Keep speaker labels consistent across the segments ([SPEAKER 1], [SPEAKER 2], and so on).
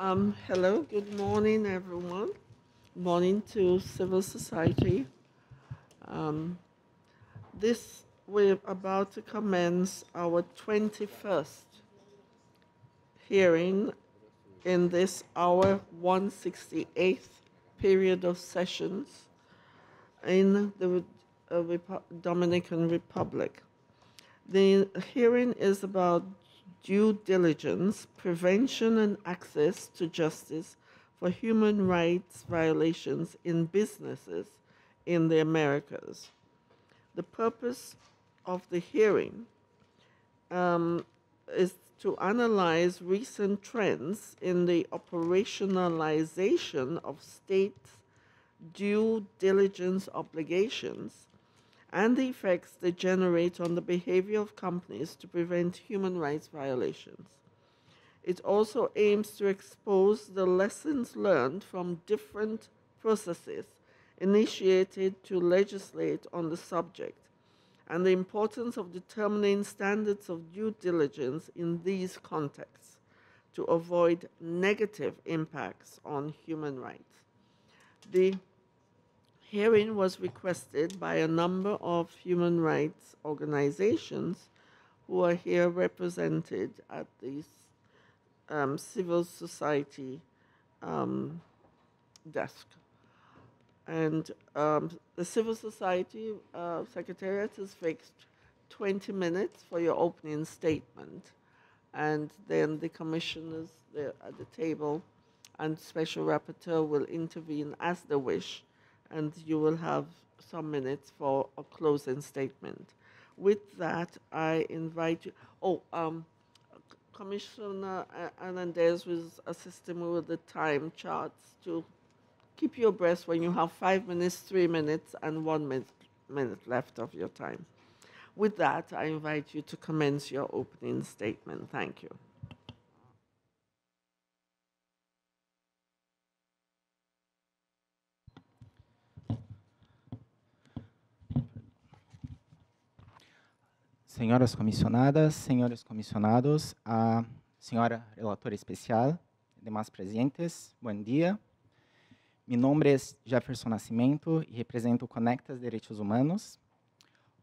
[SPEAKER 1] Um, hello, good morning, everyone. Morning to civil society. Um, this we're about to commence our 21st hearing in this our 168th period of sessions in the uh, Dominican Republic. The hearing is about due diligence, prevention, and access to justice for human rights violations in businesses in the Americas. The purpose of the hearing um, is to analyze recent trends in the operationalization of states' due diligence obligations and the effects they generate on the behavior of companies to prevent human rights violations. It also aims to expose the lessons learned from different processes initiated to legislate on the subject and the importance of determining standards of due diligence in these contexts to avoid negative impacts on human rights. The hearing was requested by a number of human rights organizations who are here represented at this um, civil society um, desk. And um, the civil society uh, secretariat has fixed 20 minutes for your opening statement. And then the commissioners at the table and special rapporteur will intervene as they wish and you will have some minutes for a closing statement. With that, I invite you. Oh, um, Commissioner Hernandez was assisting me with the time charts to keep your breath when you have five minutes, three minutes, and one minute, minute left of your time. With that, I invite you to commence your opening statement. Thank you.
[SPEAKER 2] Senhoras comissionadas, senhores comissionados, a senhora relatora especial, demais presentes, bom dia. Meu nome é Jefferson Nascimento e represento o Conectas Direitos Humanos.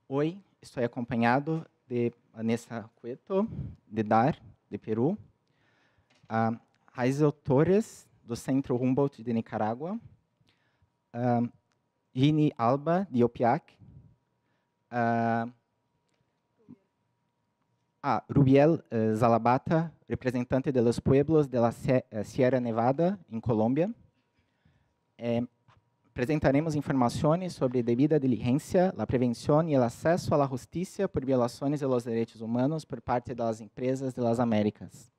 [SPEAKER 2] Hoje estou acompanhado de Vanessa Cueto, de DAR, de Peru, a Raizel Torres, do Centro Humboldt de Nicarágua, a Gini Alba, de Opiac, a a. Ah, Rubiel eh, Zalabata, representante de los pueblos de la eh, Sierra Nevada, em Colômbia. É, apresentaremos informações sobre devida diligência, a prevenção e o acesso à justiça por violações de los direitos humanos por parte das empresas de las Américas.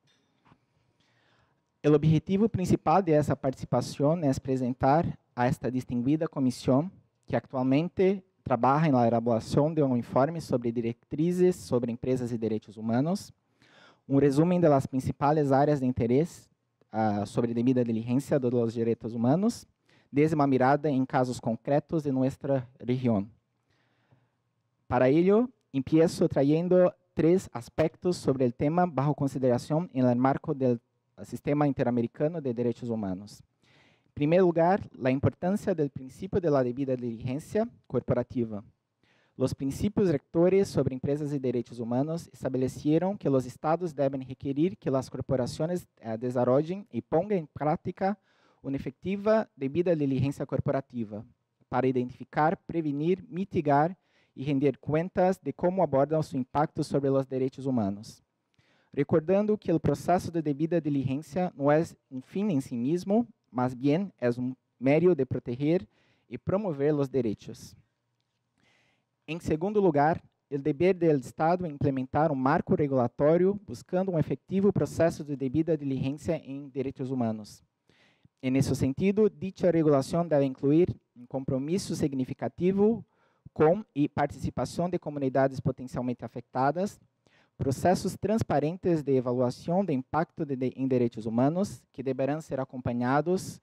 [SPEAKER 2] O objetivo principal de essa participação é apresentar a esta distinguida comissão que atualmente trabalha na elaboração de um informe sobre diretrizes sobre empresas e direitos humanos, um resumo das principais áreas de interesse uh, ah, sobre devida diligência dos direitos humanos, desde uma mirada em casos concretos de nossa região. Para ello, empiezo trayendo três aspectos sobre o tema bajo consideração en el marco del Sistema Interamericano de Derechos Humanos. Primeiro lugar, a importância do princípio de la debida diligência corporativa. Os princípios rectores sobre empresas e direitos humanos estabeleceram que os estados devem requerir que as corporações eh, e põem em prática uma efetiva efectiva debida diligência corporativa para identificar, prevenir, mitigar e render contas de como abordam seu impacto sobre os direitos humanos. Recordando que o processo de debida diligência não é um fim em si mesmo, más bien es un medio de proteger y promover los derechos. Em segundo lugar, o dever do Estado implementar um marco regulatório buscando um efetivo processo de devida diligência em direitos humanos. En é esse sentido, dicha regulação deve incluir um compromisso significativo com e participação de comunidades potencialmente afetadas, processos transparentes de avaliação de impacto de, de, em direitos humanos, que deverão ser acompanhados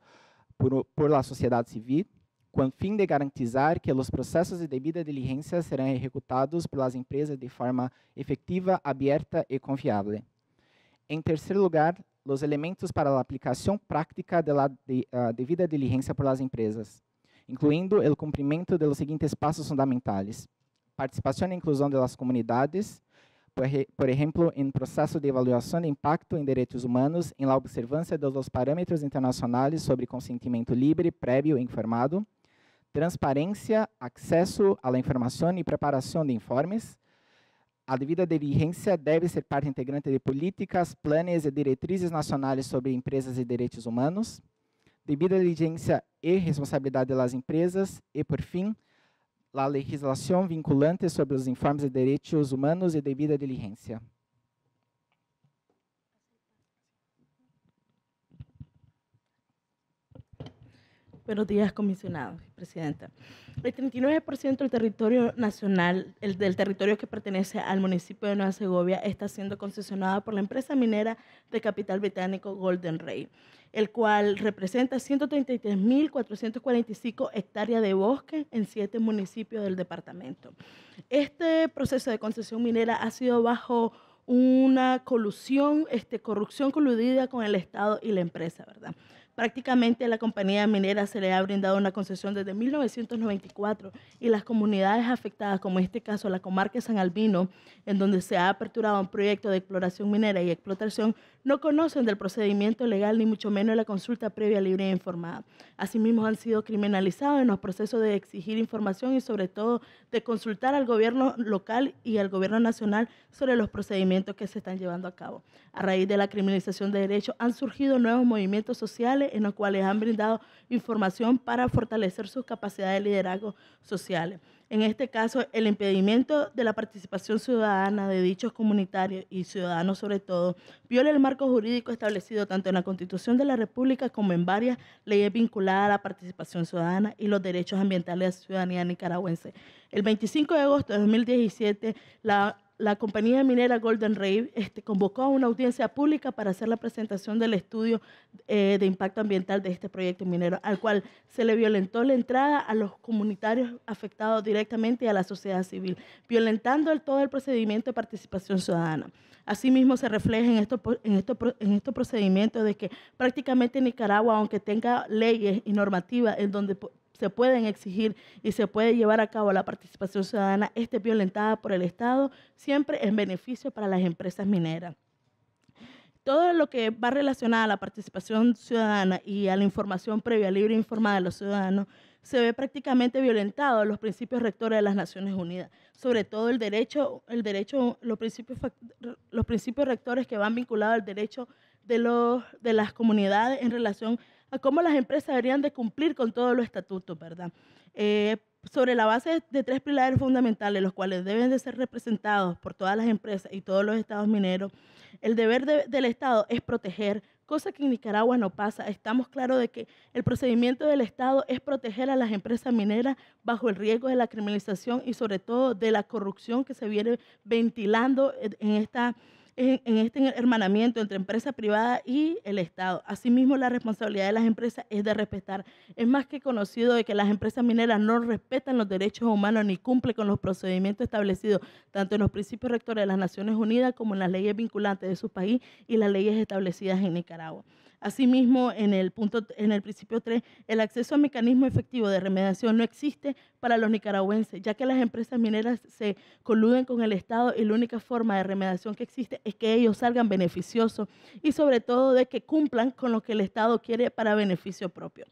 [SPEAKER 2] por, por a sociedade civil, com o fim de garantizar que os processos de devida diligência serão executados pelas empresas de forma efetiva, aberta e confiável. Em terceiro lugar, os elementos para a aplicação prática da de, uh, devida diligência pelas empresas, incluindo o cumprimento dos seguintes passos fundamentais: participação e inclusão das comunidades, por exemplo, em processo de avaliação de impacto em direitos humanos, em la observância dos parâmetros internacionais sobre consentimento livre, prévio e informado, transparência, acesso à informação e preparação de informes. A devida diligência deve ser parte integrante de políticas, planos e diretrizes nacionais sobre empresas e direitos humanos. Devida diligência e responsabilidade das empresas. E, por fim, la legislação vinculante sobre os informes de direitos humanos e devida diligência.
[SPEAKER 3] Buenos días, comisionado, presidenta. El 39% del territorio nacional, el del territorio que pertenece al municipio de Nueva Segovia, está siendo concesionado por la empresa minera de capital británico Golden Ray, el cual representa 133.445 hectáreas de bosque en siete municipios del departamento. Este proceso de concesión minera ha sido bajo una colusión, este, corrupción coludida con el Estado y la empresa, ¿verdad? Prácticamente la compañía minera se le ha brindado una concesión desde 1994 y las comunidades afectadas, como en este caso la comarca de San Albino, en donde se ha aperturado un proyecto de exploración minera y explotación, no conocen del procedimiento legal ni mucho menos la consulta previa libre e informada. Asimismo, han sido criminalizados en los procesos de exigir información y sobre todo de consultar al gobierno local y al gobierno nacional sobre los procedimientos que se están llevando a cabo. A raíz de la criminalización de derechos han surgido nuevos movimientos sociales en los cuales han brindado información para fortalecer sus capacidades de liderazgo sociales. En este caso, el impedimento de la participación ciudadana de dichos comunitarios y ciudadanos sobre todo viola el marco jurídico establecido tanto en la Constitución de la República como en varias leyes vinculadas a la participación ciudadana y los derechos ambientales de la ciudadanía nicaragüense. El 25 de agosto de 2017, la la compañía minera Golden Ray este, convocó a una audiencia pública para hacer la presentación del estudio eh, de impacto ambiental de este proyecto minero, al cual se le violentó la entrada a los comunitarios afectados directamente y a la sociedad civil, violentando el, todo el procedimiento de participación ciudadana. Asimismo, se refleja en estos en procedimientos de que prácticamente Nicaragua, aunque tenga leyes y normativas en donde se pueden exigir y se puede llevar a cabo la participación ciudadana esté violentada por el Estado, siempre en beneficio para las empresas mineras. Todo lo que va relacionado a la participación ciudadana y a la información previa, libre e informada de los ciudadanos, se ve prácticamente violentado los principios rectores de las Naciones Unidas, sobre todo el derecho, el derecho los, principios, los principios rectores que van vinculados al derecho de, los, de las comunidades en relación cómo las empresas deberían de cumplir con todos los estatutos, ¿verdad? Eh, sobre la base de tres pilares fundamentales, los cuales deben de ser representados por todas las empresas y todos los estados mineros, el deber del Estado es proteger, cosa que en Nicaragua no pasa. Estamos claros de que el procedimiento del Estado es proteger a las empresas mineras bajo el riesgo de la criminalización y sobre todo de la corrupción que se viene ventilando en esta en, este hermanamiento entre empresa privada y el Estado. Asimismo, la responsabilidad de las empresas es de respetar. Es más que conocido de que las empresas mineras no respetan los derechos humanos ni cumplen con los procedimientos establecidos tanto en los principios rectores de las Naciones Unidas como en las leyes vinculantes de su país y las leyes establecidas en Nicaragua. Asimismo, en el, punto, en el principio 3, el acceso a mecanismo efectivo de remediación no existe para los nicaragüenses, ya que las empresas mineras se coluden con el Estado y la única forma de remediación que existe es que ellos salgan beneficiosos y sobre todo de que cumplan con lo que el Estado quiere para beneficio propio.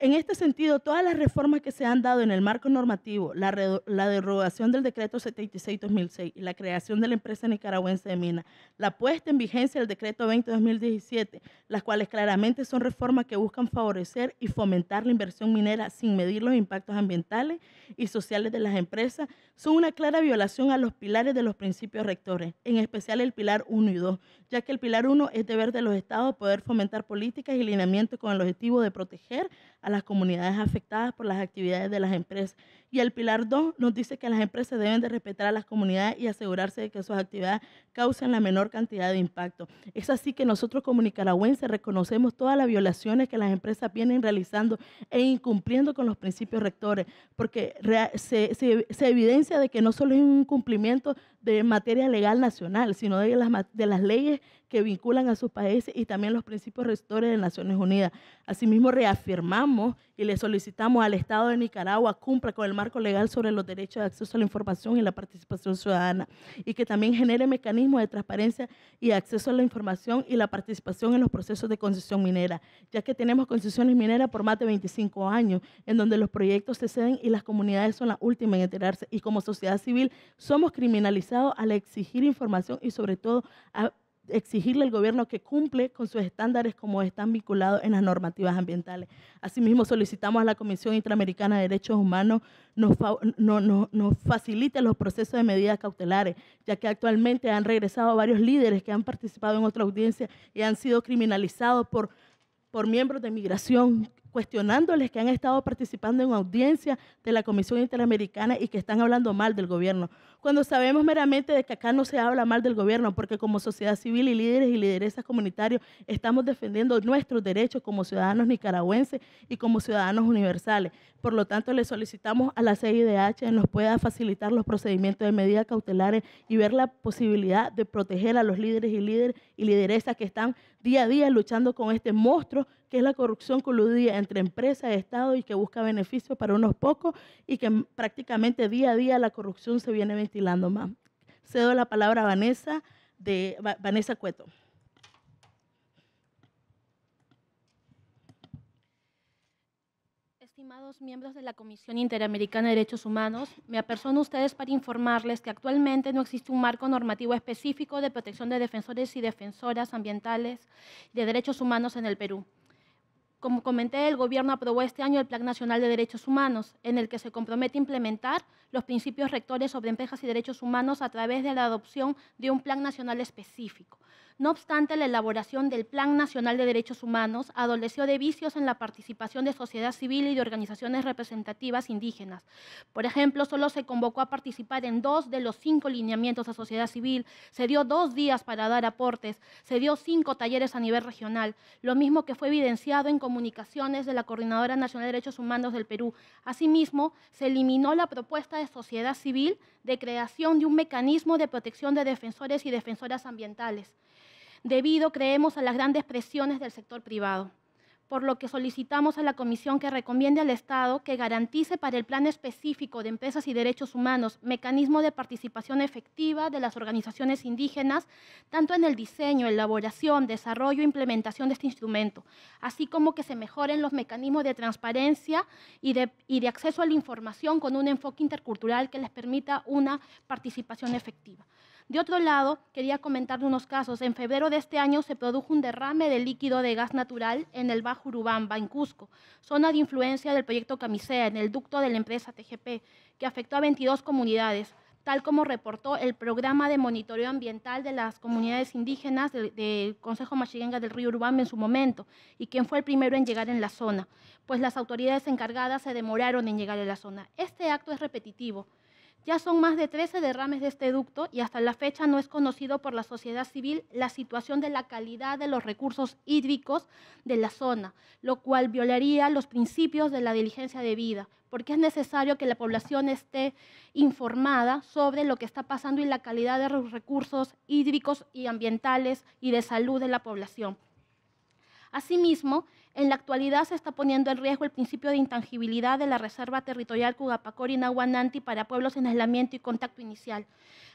[SPEAKER 3] En este sentido, todas las reformas que se han dado en el marco normativo, la, derogación del decreto 76-2006 y la creación de la empresa nicaragüense de minas, la puesta en vigencia del decreto 20-2017, las cuales claramente son reformas que buscan favorecer y fomentar la inversión minera sin medir los impactos ambientales y sociales de las empresas, son una clara violación a los pilares de los principios rectores, en especial el pilar 1 y 2, ya que el pilar 1 es deber de los estados poder fomentar políticas y lineamientos con el objetivo de proteger a las comunidades afectadas por las actividades de las empresas. Y el pilar 2 nos dice que las empresas deben de respetar a las comunidades y asegurarse de que sus actividades causen la menor cantidad de impacto. Es así que nosotros como nicaragüenses reconocemos todas las violaciones que las empresas vienen realizando e incumpliendo con los principios rectores, porque se, se evidencia de que no solo es un incumplimiento de materia legal nacional, sino de las, de las leyes que vinculan a sus países y también los principios rectores de Naciones Unidas. Asimismo, reafirmamos y le solicitamos al Estado de Nicaragua cumpla con el marco legal sobre los derechos de acceso a la información y la participación ciudadana y que también genere mecanismos de transparencia y acceso a la información y la participación en los procesos de concesión minera, ya que tenemos concesiones mineras por más de 25 años, en donde los proyectos se ceden y las comunidades son las últimas en enterarse y como sociedad civil somos criminalizados al exigir información y sobre todo a exigirle al gobierno que cumple con sus estándares como están vinculados en las normativas ambientales. Asimismo, solicitamos a la Comisión Interamericana de Derechos Humanos nos, no, nos facilite los procesos de medidas cautelares, ya que actualmente han regresado varios líderes que han participado en otra audiencia y han sido criminalizados por, por miembros de migración cuestionándoles que han estado participando en audiencia de la Comisión Interamericana y que están hablando mal del gobierno. Cuando sabemos meramente de que acá no se habla mal del gobierno, porque como sociedad civil y líderes y lideresas comunitarios estamos defendiendo nuestros derechos como ciudadanos nicaragüenses y como ciudadanos universales. Por lo tanto, le solicitamos a la CIDH que nos pueda facilitar los procedimientos de medidas cautelares y ver la posibilidad de proteger a los líderes y líderes y lideresas que están día a día luchando con este monstruo que es la corrupción coludida entre empresas, y Estado y que busca beneficio para unos pocos y que prácticamente día a día la corrupción se viene ventilando más. Cedo la palabra a Vanessa, de, Vanessa Cueto.
[SPEAKER 4] Estimados miembros de la Comisión Interamericana de Derechos Humanos, me apersono a ustedes para informarles que actualmente no existe un marco normativo específico de protección de defensores y defensoras ambientales de derechos humanos en el Perú. Como comenté, el Gobierno aprobó este año el Plan Nacional de Derechos Humanos, en el que se compromete a implementar los principios rectores sobre empresas y derechos humanos a través de la adopción de un Plan Nacional específico. No obstante, la elaboración del Plan Nacional de Derechos Humanos adoleció de vicios en la participación de sociedad civil y de organizaciones representativas indígenas. Por ejemplo, solo se convocó a participar en dos de los cinco lineamientos a sociedad civil, se dio dos días para dar aportes, se dio cinco talleres a nivel regional, lo mismo que fue evidenciado en comunicaciones de la Coordinadora Nacional de Derechos Humanos del Perú. Asimismo, se eliminó la propuesta de sociedad civil de creación de un mecanismo de protección de defensores y defensoras ambientales debido, creemos, a las grandes presiones del sector privado por lo que solicitamos a la Comisión que recomiende al Estado que garantice para el Plan Específico de Empresas y Derechos Humanos mecanismo de participación efectiva de las organizaciones indígenas, tanto en el diseño, elaboración, desarrollo e implementación de este instrumento, así como que se mejoren los mecanismos de transparencia y de, y de acceso a la información con un enfoque intercultural que les permita una participación efectiva. De otro lado, quería comentar unos casos. En febrero de este año se produjo un derrame de líquido de gas natural en el Bajo Urubamba, en Cusco, zona de influencia del proyecto Camisea, en el ducto de la empresa TGP, que afectó a 22 comunidades tal como reportó el programa de monitoreo ambiental de las comunidades indígenas del, Consejo Machiguenga del Río Urubamba en su momento, y quien fue el primero en llegar en la zona, pues las autoridades encargadas se demoraron en llegar a la zona. Este acto es repetitivo, ya son más de 13 derrames de este ducto y hasta la fecha no es conocido por la sociedad civil la situación de la calidad de los recursos hídricos de la zona, lo cual violaría los principios de la diligencia de vida, porque es necesario que la población esté informada sobre lo que está pasando y la calidad de los recursos hídricos y ambientales y de salud de la población. Asimismo, en la actualidad se está poniendo en riesgo el principio de intangibilidad de la Reserva Territorial Cugapacori-Nahuananti para pueblos en aislamiento y contacto inicial,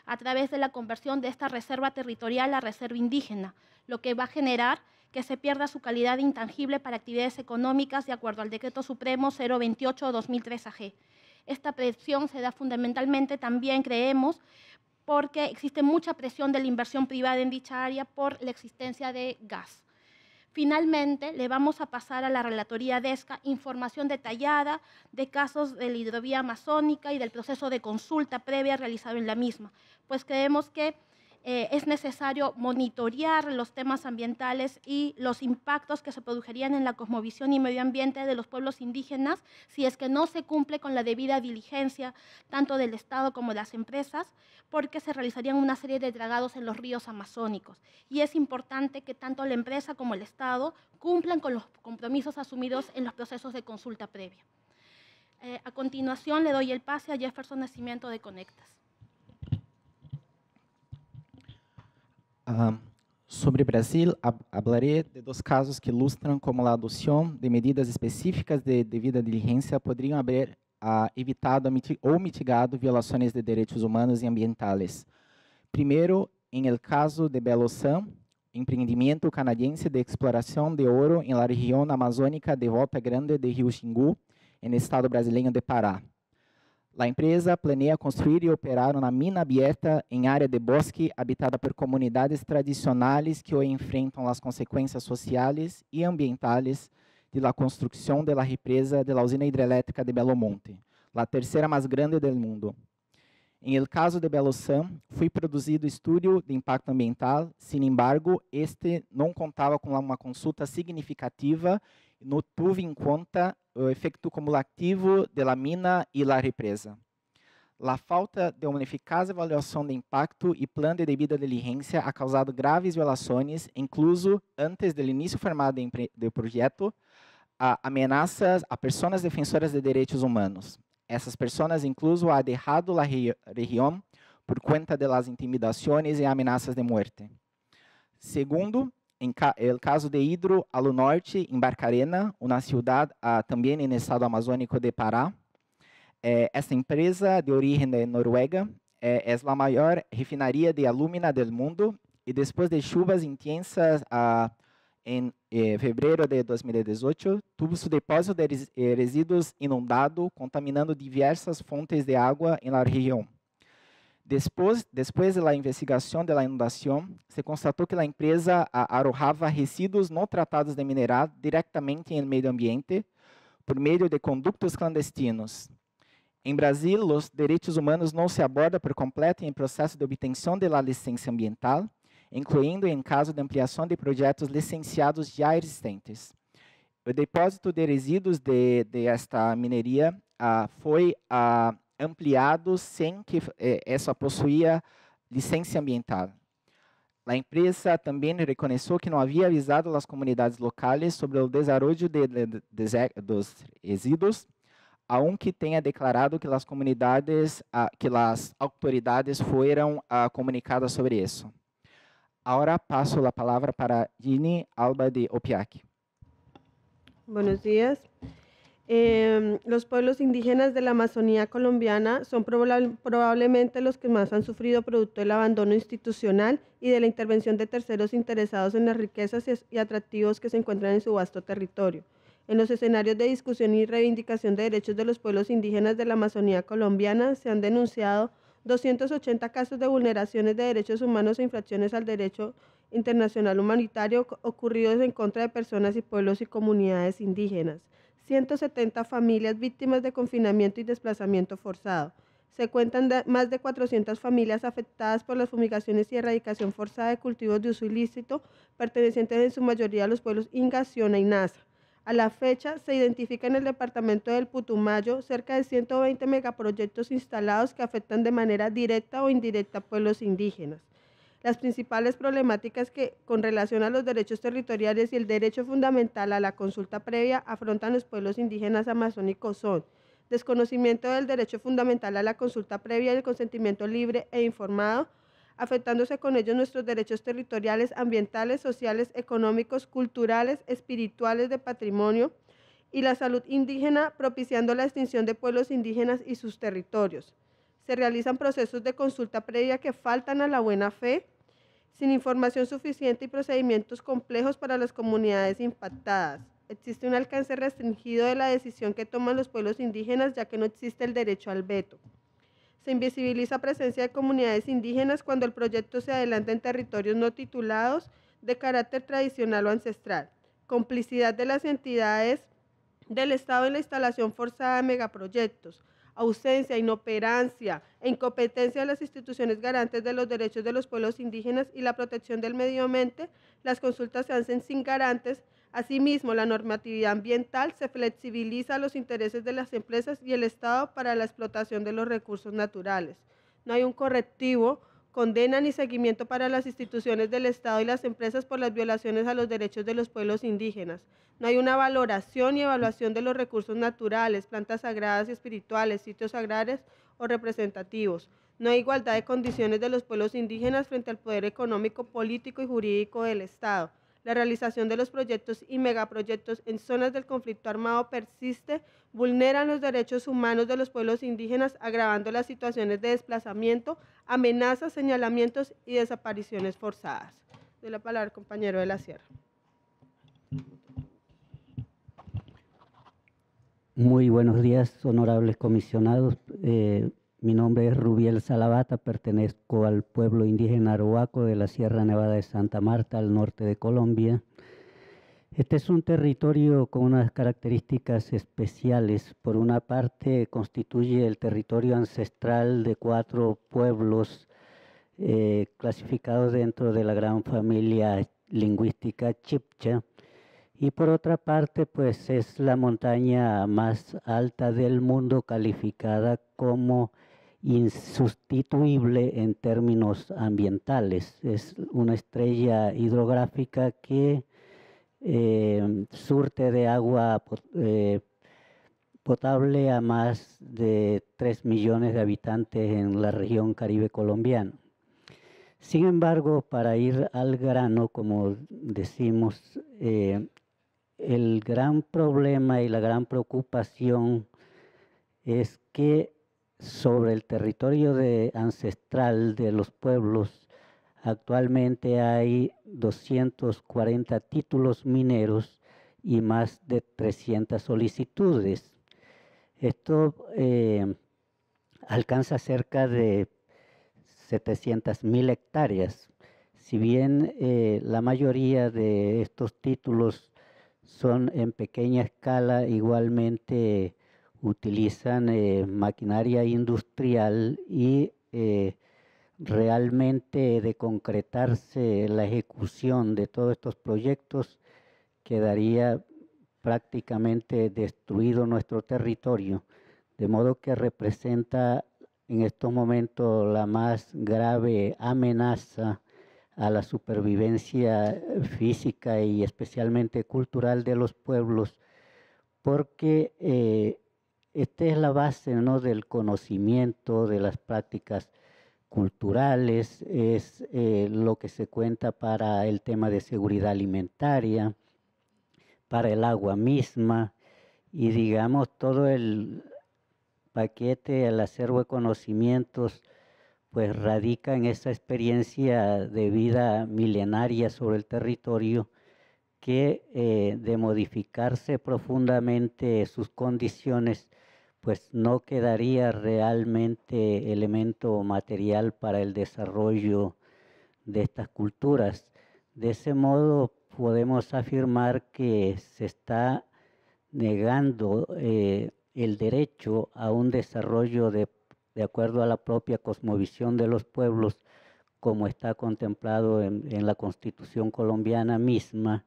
[SPEAKER 4] a través de la conversión de esta reserva territorial a reserva indígena, lo que va a generar que se pierda su calidad intangible para actividades económicas de acuerdo al Decreto Supremo 028-2003 AG. Esta presión se da fundamentalmente también, creemos, porque existe mucha presión de la inversión privada en dicha área por la existencia de gas. Finalmente, le vamos a pasar a la Relatoría DESCA información detallada de casos de la hidrovía amazónica y del proceso de consulta previa realizado en la misma, pues creemos que eh, es necesario monitorear los temas ambientales y los impactos que se produjerían en la cosmovisión y medio ambiente de los pueblos indígenas si es que no se cumple con la debida diligencia tanto del Estado como de las empresas, porque se realizarían una serie de dragados en los ríos amazónicos. Y es importante que tanto la empresa como el Estado cumplan con los compromisos asumidos en los procesos de consulta previa. Eh, a continuación le doy el pase a Jefferson Nacimiento de Conectas.
[SPEAKER 2] Ah, sobre Brasil, falaré de dois casos que ilustram como a adoção de medidas específicas de devida diligência poderiam haver evitado ou mitigado violações de direitos humanos e ambientais. Primeiro, em el caso de Belo empreendimento canadense de exploração de ouro em la região amazônica de Volta Grande de Rio Xingu, no estado brasileiro de Pará. A empresa planeia construir e operar uma mina aberta em área de bosque habitada por comunidades tradicionais que hoje enfrentam as consequências sociais e ambientais da construção da represa da usina hidrelétrica de Belo Monte, a terceira mais grande do mundo. Em el caso de Belo San, foi produzido estudo de impacto ambiental, sin embargo, este não contava com uma consulta significativa, não tuve em conta o efeito cumulativo da mina e da represa. A falta de uma eficaz avaliação de impacto e plano de devida diligência ha causado graves violações, incluso antes do início formal do projeto, ameaças a pessoas defensoras de direitos humanos. Essas pessoas, incluso, ha deixado a região por conta das intimidações e ameaças de morte. Segundo, en el caso de Hidro, a lo norte, en Barcarena, uma ciudad uh, no estado amazônico de Pará. Eh, é, esta empresa de origem de Noruega eh, a maior refinaria de alumina do mundo E depois de chuvas intensas uh, fevereiro eh, de 2018, teve seu depósito de res eh, inundado, contaminando diversas fontes de água en a região. Después, depois da investigação investigación de la se constatou que a empresa arrojava resíduos não tratados de mineral diretamente em meio ambiente por meio de conductos clandestinos. Em Brasil, os direitos humanos não se abordam por completo em processo de obtenção da licença ambiental, incluindo em caso de ampliação de projetos licenciados já existentes. O depósito de resíduos de, de esta mineria ah, foi ah, ampliado sem que é, essa possuía licença ambiental. A empresa também reconheceu que não havia avisado as comunidades locais sobre o desarrollo de, de, de, dos resíduos, aunque tenha declarado que as comunidades, ah, que as autoridades foram ah, comunicadas sobre isso. Agora passo a palavra para Gini Alba de Opiac.
[SPEAKER 5] Buenos dias. Em, los pueblos indígenas de la Amazonía colombiana son probablemente los que más han sufrido producto del abandono institucional y de la intervención de terceros interesados en las riquezas y atractivos que se encuentran en su vasto territorio. En los escenarios de discusión y reivindicación de derechos de los pueblos indígenas de la Amazonía colombiana se han denunciado 280 casos de vulneraciones de derechos humanos e infracciones al derecho internacional humanitario ocurridos en contra de personas y pueblos y comunidades indígenas. 170 familias víctimas de confinamiento y desplazamiento forzado. Se cuentan más de 400 familias afectadas por las fumigaciones y erradicación forzada de cultivos de uso ilícito, pertenecientes en su mayoría a los pueblos Inga, Siona y Nasa. A la fecha, se identifica en el departamento del Putumayo cerca de 120 megaproyectos instalados que afectan de manera directa o indirecta a pueblos indígenas las principales problemáticas que con relación a los derechos territoriales y el derecho fundamental a la consulta previa afrontan los pueblos indígenas amazónicos son desconocimiento del derecho fundamental a la consulta previa y el consentimiento libre e informado, afectándose con ello nuestros derechos territoriales, ambientales, sociales, económicos, culturales, espirituales de patrimonio y la salud indígena, propiciando la extinción de pueblos indígenas y sus territorios se realizan procesos de consulta previa que faltan a la buena fe, sin información suficiente y procedimientos complejos para las comunidades impactadas. Existe un alcance restringido de la decisión que toman los pueblos indígenas ya que no existe el derecho al veto. Se invisibiliza presencia de comunidades indígenas cuando el proyecto se adelanta en territorios no titulados de carácter tradicional o ancestral. Complicidad de las entidades del Estado en la instalación forzada de megaproyectos ausencia, inoperancia e incompetencia de las instituciones garantes de los derechos de los pueblos indígenas y la protección del medio ambiente, las consultas se hacen sin garantes. Asimismo, la normatividad ambiental se flexibiliza a los intereses de las empresas y el Estado para la explotación de los recursos naturales. No hay un correctivo condena y seguimiento para las instituciones del Estado y las empresas por las violaciones a los derechos de los pueblos indígenas. No hay una valoración y evaluación de los recursos naturales, plantas sagradas y espirituales, sitios agrarios o representativos. No hay igualdad de condiciones de los pueblos indígenas frente al poder económico, político y jurídico del Estado la realización de los proyectos y megaproyectos en zonas del conflicto armado persiste, vulneran los derechos humanos de los pueblos indígenas, agravando las situaciones de desplazamiento, amenazas, señalamientos y desapariciones forzadas. De la palabra, compañero de la Sierra.
[SPEAKER 6] Muy buenos días, honorables comisionados. Eh, mi nombre es Rubiel Salavata, pertenezco al pueblo indígena Aruaco de la Sierra Nevada de Santa Marta, al norte de Colombia. Este es un territorio con unas características especiales. Por una parte, constituye el territorio ancestral de cuatro pueblos eh, clasificados dentro de la gran familia lingüística chipcha. Y por otra parte, pues es la montaña más alta del mundo calificada como insustituible en términos ambientales. Es una estrella hidrográfica que eh, surte de agua eh, potable a más de 3 millones de habitantes en la región caribe colombiana. Sin embargo, para ir al grano, como decimos, eh, el gran problema y la gran preocupación es que sobre el territorio de, ancestral de los pueblos, actualmente hay 240 títulos mineros y más de 300 solicitudes. Esto eh, alcanza cerca de 700 mil hectáreas. Si bien eh, la mayoría de estos títulos son en pequeña escala, igualmente utilizan eh, maquinaria industrial y eh, realmente de concretarse la ejecución de todos estos proyectos quedaría prácticamente destruido nuestro territorio, de modo que representa en estos momentos la más grave amenaza a la supervivencia física y especialmente cultural de los pueblos, porque eh, esta es la base ¿no? del conocimiento, de las prácticas culturales, es eh, lo que se cuenta para el tema de seguridad alimentaria, para el agua misma y digamos todo el paquete, el acervo de conocimientos, pues radica en esa experiencia de vida milenaria sobre el territorio que eh, de modificarse profundamente sus condiciones pues no quedaría realmente elemento material para el desarrollo de estas culturas. De ese modo podemos afirmar que se está negando eh, el derecho a un desarrollo de, acuerdo a la propia cosmovisión de los pueblos, como está contemplado en la constitución colombiana misma,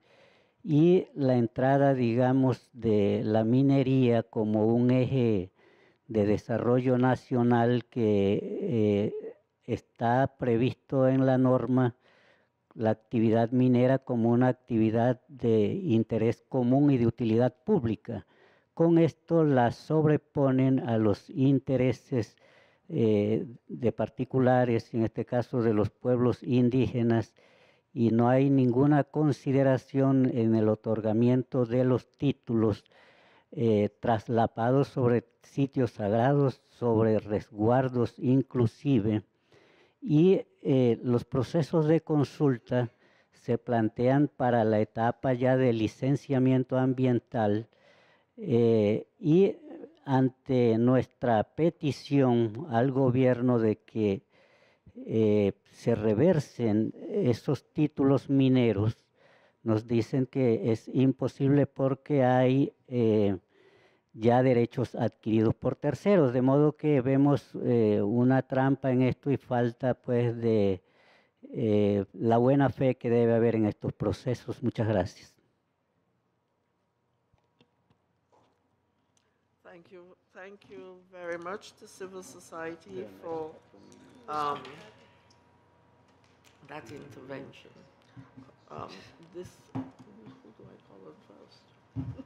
[SPEAKER 6] y la entrada, digamos, de la minería como un eje de desarrollo nacional que eh, está previsto en la norma la actividad minera como una actividad de interés común y de utilidad pública. Con esto la sobreponen a los intereses eh, de particulares, en este caso de los pueblos indígenas, y no hay ninguna consideración en el otorgamiento de los títulos eh, traslapados sobre sitios sagrados, sobre resguardos inclusive, y eh, los procesos de consulta se plantean para la etapa ya de licenciamiento ambiental eh, y ante nuestra petición al gobierno de que eh, se reversen esos títulos mineros, nos dicen que es imposible porque hay eh, ya derechos adquiridos por terceros, de modo que vemos eh, una trampa en esto y falta pues de la buena fe que debe haber en estos procesos. Muchas gracias.
[SPEAKER 1] Thank you. Thank you very much to civil society Um, that intervention. Um, this, who, do I call first?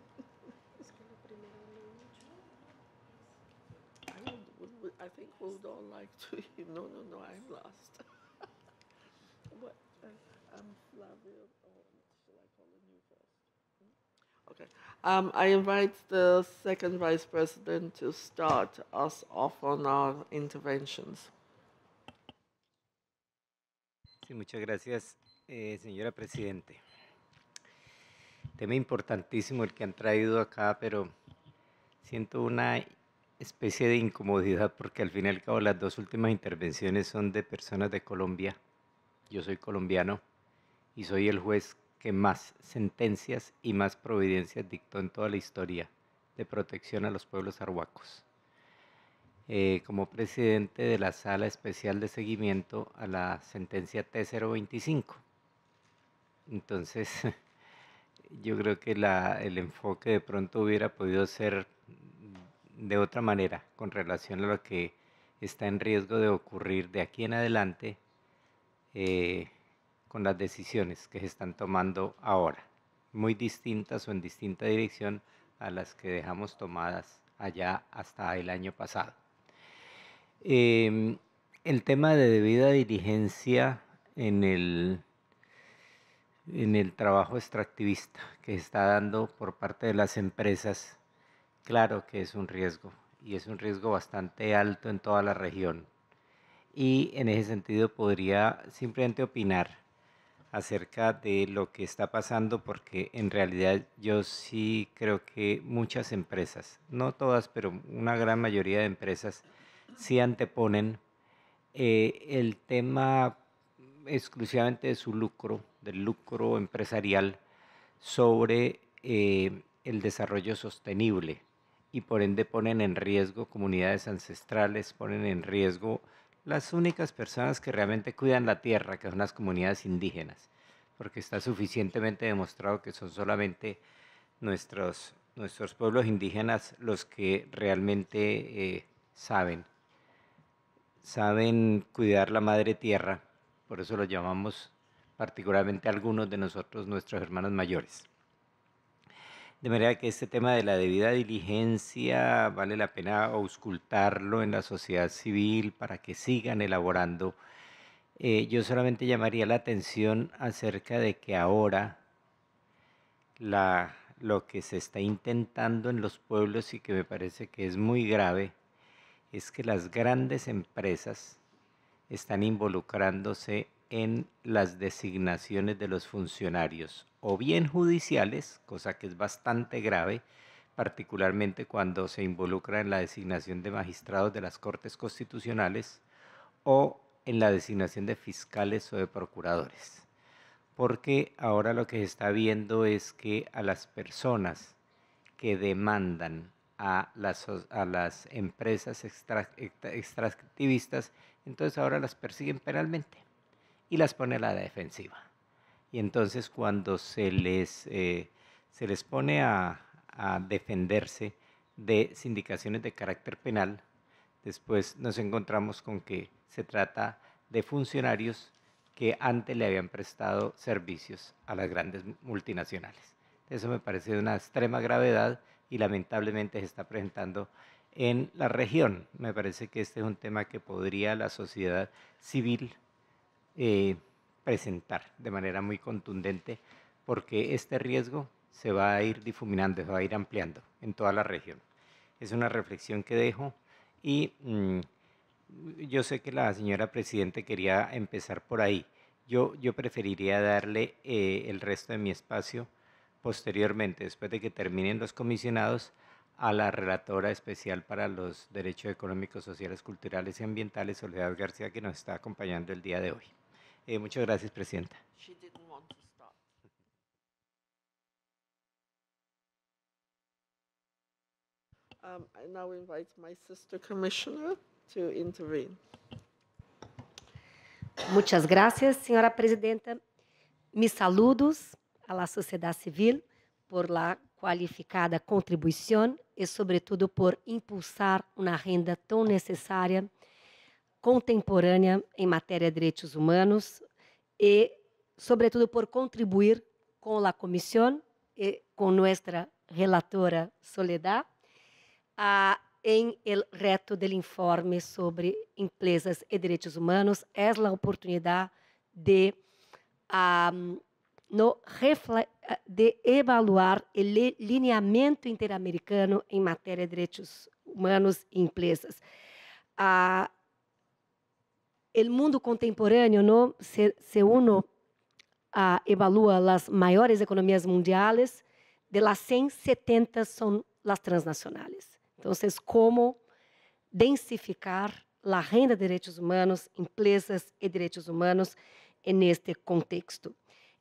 [SPEAKER 1] I, would, would, I think we would all like to. No, no, no, I'm lost. what? Uh, um, Flavia, or um, shall I call first? Hmm? Okay. Um, I invite the second vice president to start us off on our interventions.
[SPEAKER 7] muchas gracias, eh, señora Presidente. Tema importantísimo el que han traído acá, pero siento una especie de incomodidad porque al fin y al cabo las dos últimas intervenciones son de personas de Colombia. Yo soy colombiano y soy el juez que más sentencias y más providencias dictó en toda la historia de protección a los pueblos arhuacos. Eh, como presidente de la Sala Especial de Seguimiento a la sentencia T025. Entonces, yo creo que el enfoque de pronto hubiera podido ser de otra manera con relación a lo que está en riesgo de ocurrir de aquí en adelante eh, con las decisiones que se están tomando ahora, muy distintas o en distinta dirección a las que dejamos tomadas allá hasta el año pasado. Em, el tema de debida diligencia en el, en el trabajo extractivista que se está dando por parte de las empresas, claro que es un riesgo y es un riesgo bastante alto en toda la región. Y en ese sentido podría simplemente opinar acerca de lo que está pasando porque en realidad yo sí creo que muchas empresas, no todas, pero una gran mayoría de empresas, si anteponen eh, el tema exclusivamente de su lucro, del lucro empresarial, sobre eh, el desarrollo sostenible y por ende ponen en riesgo comunidades ancestrales, ponen en riesgo las únicas personas que realmente cuidan la tierra, que son las comunidades indígenas, porque está suficientemente demostrado que son solamente nuestros, nuestros pueblos indígenas los que realmente eh, saben saben cuidar la madre tierra, por eso lo llamamos particularmente algunos de nosotros nuestros hermanos mayores. De manera que este tema de la debida diligencia vale la pena auscultarlo en la sociedad civil para que sigan elaborando. Eh, yo solamente llamaría la atención acerca de que ahora la, lo que se está intentando en los pueblos y que me parece que es muy grave es que las grandes empresas están involucrándose en las designaciones de los funcionarios, o bien judiciales, cosa que es bastante grave, particularmente cuando se involucra en la designación de magistrados de las Cortes Constitucionales, o en la designación de fiscales o de procuradores. Porque ahora lo que se está viendo es que a las personas que demandan a las, a las empresas extractivistas, entonces ahora las persiguen penalmente y las pone a la defensiva. Y entonces cuando se les, eh, se les pone a, a defenderse de sindicaciones de carácter penal, después nos encontramos con que se trata de funcionarios que antes le habían prestado servicios a las grandes multinacionales. Eso me parece de una extrema gravedad y lamentablemente se está presentando en la región. Me parece que este es un tema que podría la sociedad civil eh, presentar de manera muy contundente porque este riesgo se va a ir difuminando, se va a ir ampliando en toda la región. Es una reflexión que dejo y mm, yo sé que la señora Presidente quería empezar por ahí. Yo, preferiría darle eh, el resto de mi espacio posteriormente, después de que terminen los comisionados, a la relatora especial para los derechos económicos, sociales, culturales y ambientales, Soledad García, que nos está acompañando el día de hoy. Eh, muchas gracias, Presidenta.
[SPEAKER 8] Muchas gracias, señora presidenta. Mis saludos a la civil por la qualificada contribuição, e sobretudo por impulsar uma renda tão necessária contemporânea em matéria de direitos humanos e sobretudo por contribuir com a comissão, e com nossa relatora Soledad a, el reto del informe sobre empresas e direitos humanos. é a oportunidade de a ah, no eh, de evaluar o lineamento interamericano em matéria de direitos humanos e empresas. Ah, o mundo contemporâneo no, se, se uno ah, evalua as maiores economias mundiais, de 170 são as transnacionais. Então, como densificar a renda de direitos humanos, empresas e direitos humanos neste contexto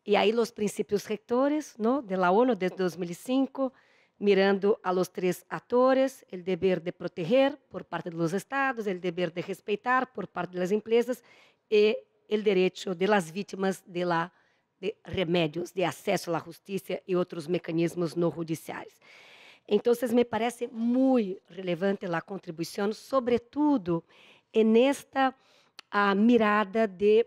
[SPEAKER 8] e aí os princípios rectores ¿no? de la ONU desde 2005, mirando a los tres actores, o dever de proteger por parte dos estados, o dever de respeitar por parte das empresas e o direito de las vítimas de la de remedios, de acesso à justiça e outros mecanismos no judiciais então me parece muito relevante a contribuição sobretudo nesta en ah, mirada de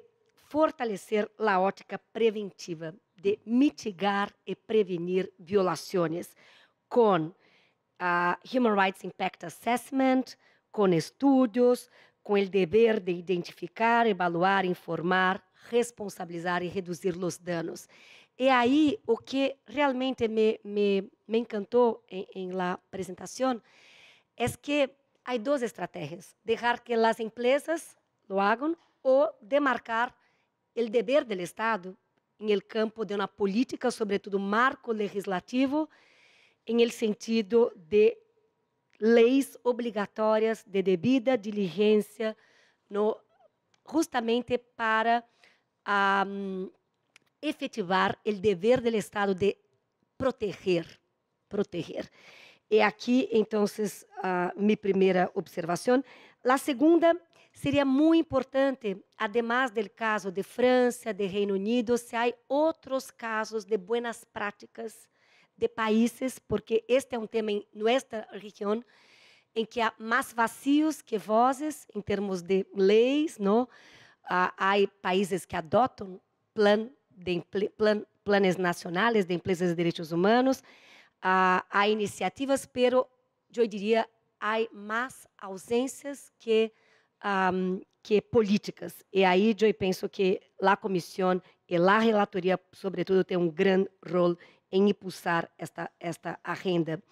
[SPEAKER 8] fortalecer a ótica preventiva de mitigar e prevenir violações com a ah, Human Rights Impact Assessment, com estudos, com o dever de identificar, evaluar, informar, responsabilizar e reduzir os danos. E aí, o que realmente me, me, me encantou em, em la apresentação é que há duas estratégias: deixar que as empresas lo hagan ou demarcar o dever do Estado em el campo de uma política, sobretudo marco legislativo, em el sentido de leis obrigatórias de debida diligência, no, justamente para um, efetivar o dever do Estado de proteger, proteger. E aqui, então, uh, ah, minha primeira observação. A segunda Seria muito importante, además do caso de França, de Reino Unido, se há outros casos de boas práticas de países, porque este é um tema em nossa região em que há mais vazios que vozes em termos de leis, não? há países que adotam plan de plan, planos nacionais de empresas de direitos humanos, há iniciativas, pero eu diria há mais ausências que um, que é políticas. E aí eu penso que a comissão e a relatoria, sobretudo, tem um grande rol em impulsar esta esta agenda,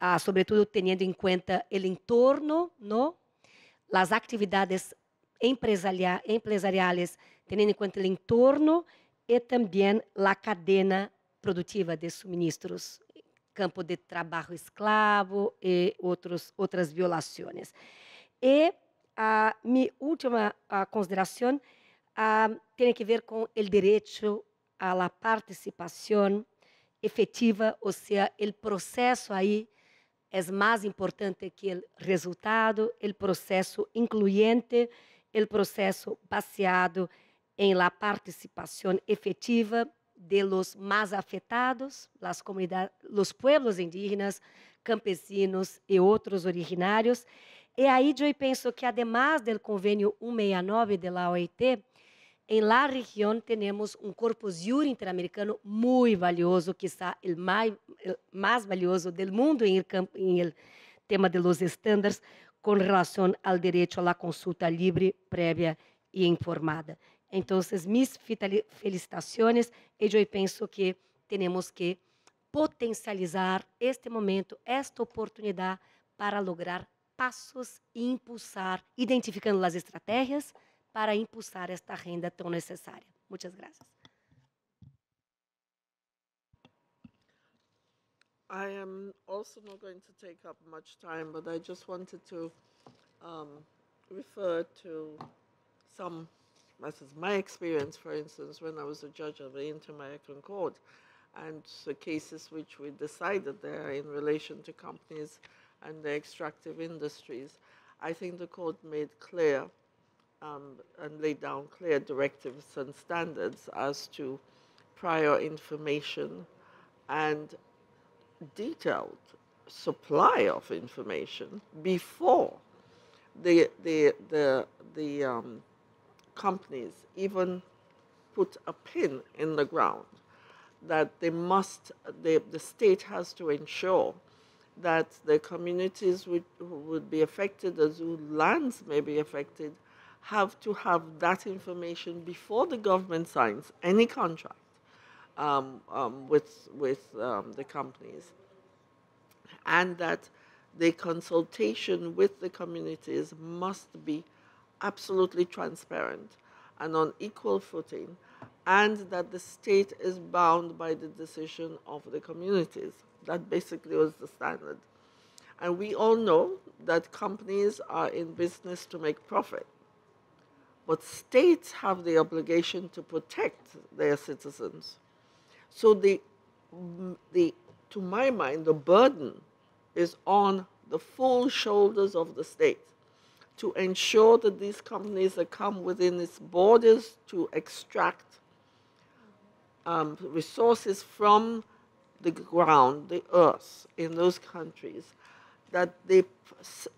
[SPEAKER 8] ah, sobretudo tendo em conta o entorno, no, as atividades empresariais, tendo em conta o entorno e também a cadena produtiva de suministros, campo de trabalho escravo e outros outras violações. E a minha última ah, ah, a consideração a, tem a ver com o direito à participação efetiva, ou seja, o processo aí é mais importante que o resultado, o processo incluyente, o processo baseado em la participação efetiva de los mais afetados, las comunidades, los pueblos indígenas, campesinos e outros originários, e aí eu penso que, además do convênio 169 da OIT, em la região temos um corpo juris interamericano muito valioso, que está o mais, mais valioso do mundo em campo, em tema de los estándares com relação ao direito à consulta livre, prévia e informada. Então, minhas felicitações. E eu penso que temos que potencializar este momento, esta oportunidade para lograr passos e impulsar, identificando as estratégias para impulsar esta renda tão necessária.
[SPEAKER 1] I am also not going to take up much time, but I just wanted to um, refer to some is My experience, for instance, when I was a judge of the Inter-American Court, and the cases which we decided there in relation to companies and the extractive industries, I think the court made clear um, and laid down clear directives and standards as to prior information and detailed supply of information before the the the the um, companies even put a pin in the ground that they must the, the state has to ensure that the communities which would be affected, as whose lands may be affected, have to have that information before the government signs any contract um, um, with, with um, the companies. And that the consultation with the communities must be absolutely transparent and on equal footing, and that the state is bound by the decision of the communities. That basically was the standard. And we all know that companies are in business to make profit. But states have the obligation to protect their citizens. So the, the, to my mind, the burden is on the full shoulders of the state to ensure that these companies that come within its borders to extract um, resources from the ground, the earth in those countries, that they,